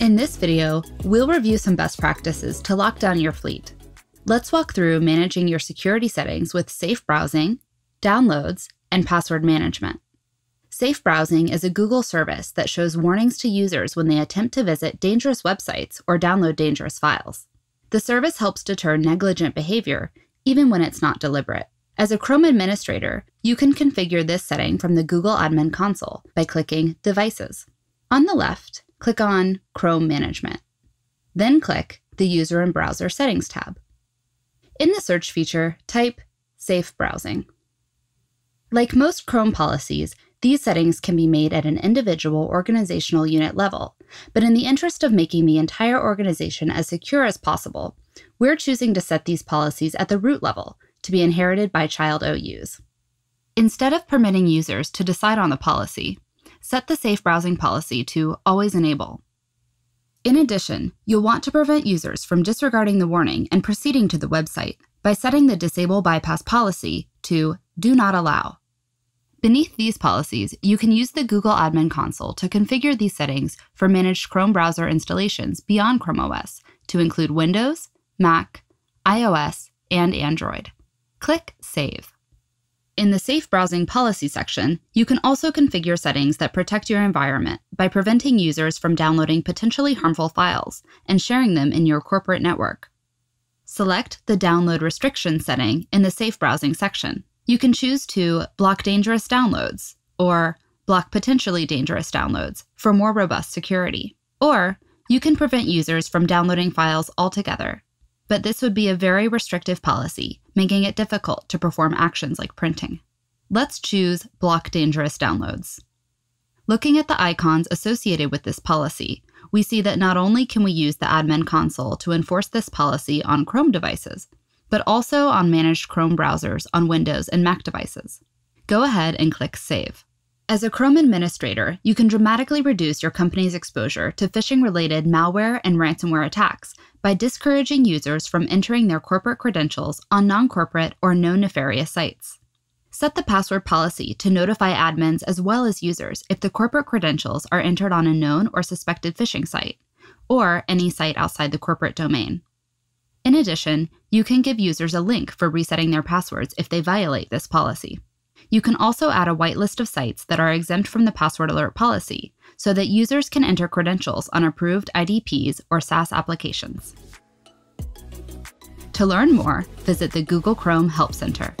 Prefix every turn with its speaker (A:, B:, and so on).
A: In this video, we'll review some best practices to lock down your fleet. Let's walk through managing your security settings with safe browsing, downloads, and password management. Safe browsing is a Google service that shows warnings to users when they attempt to visit dangerous websites or download dangerous files. The service helps deter negligent behavior, even when it's not deliberate. As a Chrome administrator, you can configure this setting from the Google Admin console by clicking Devices. On the left, click on Chrome Management. Then click the User and Browser Settings tab. In the search feature, type Safe Browsing. Like most Chrome policies, these settings can be made at an individual organizational unit level, but in the interest of making the entire organization as secure as possible, we're choosing to set these policies at the root level to be inherited by child OUs. Instead of permitting users to decide on the policy, set the safe browsing policy to always enable. In addition, you'll want to prevent users from disregarding the warning and proceeding to the website by setting the disable bypass policy to do not allow. Beneath these policies, you can use the Google Admin Console to configure these settings for managed Chrome browser installations beyond Chrome OS to include Windows, Mac, iOS, and Android. Click Save. In the Safe Browsing Policy section, you can also configure settings that protect your environment by preventing users from downloading potentially harmful files and sharing them in your corporate network. Select the Download Restriction setting in the Safe Browsing section. You can choose to block dangerous downloads or block potentially dangerous downloads for more robust security. Or you can prevent users from downloading files altogether. But this would be a very restrictive policy making it difficult to perform actions like printing. Let's choose Block Dangerous Downloads. Looking at the icons associated with this policy, we see that not only can we use the admin console to enforce this policy on Chrome devices, but also on managed Chrome browsers on Windows and Mac devices. Go ahead and click Save. As a Chrome administrator, you can dramatically reduce your company's exposure to phishing related malware and ransomware attacks by discouraging users from entering their corporate credentials on non corporate or known nefarious sites. Set the password policy to notify admins as well as users if the corporate credentials are entered on a known or suspected phishing site, or any site outside the corporate domain. In addition, you can give users a link for resetting their passwords if they violate this policy. You can also add a whitelist of sites that are exempt from the password alert policy so that users can enter credentials on approved IDPs or SaaS applications. To learn more, visit the Google Chrome Help Center.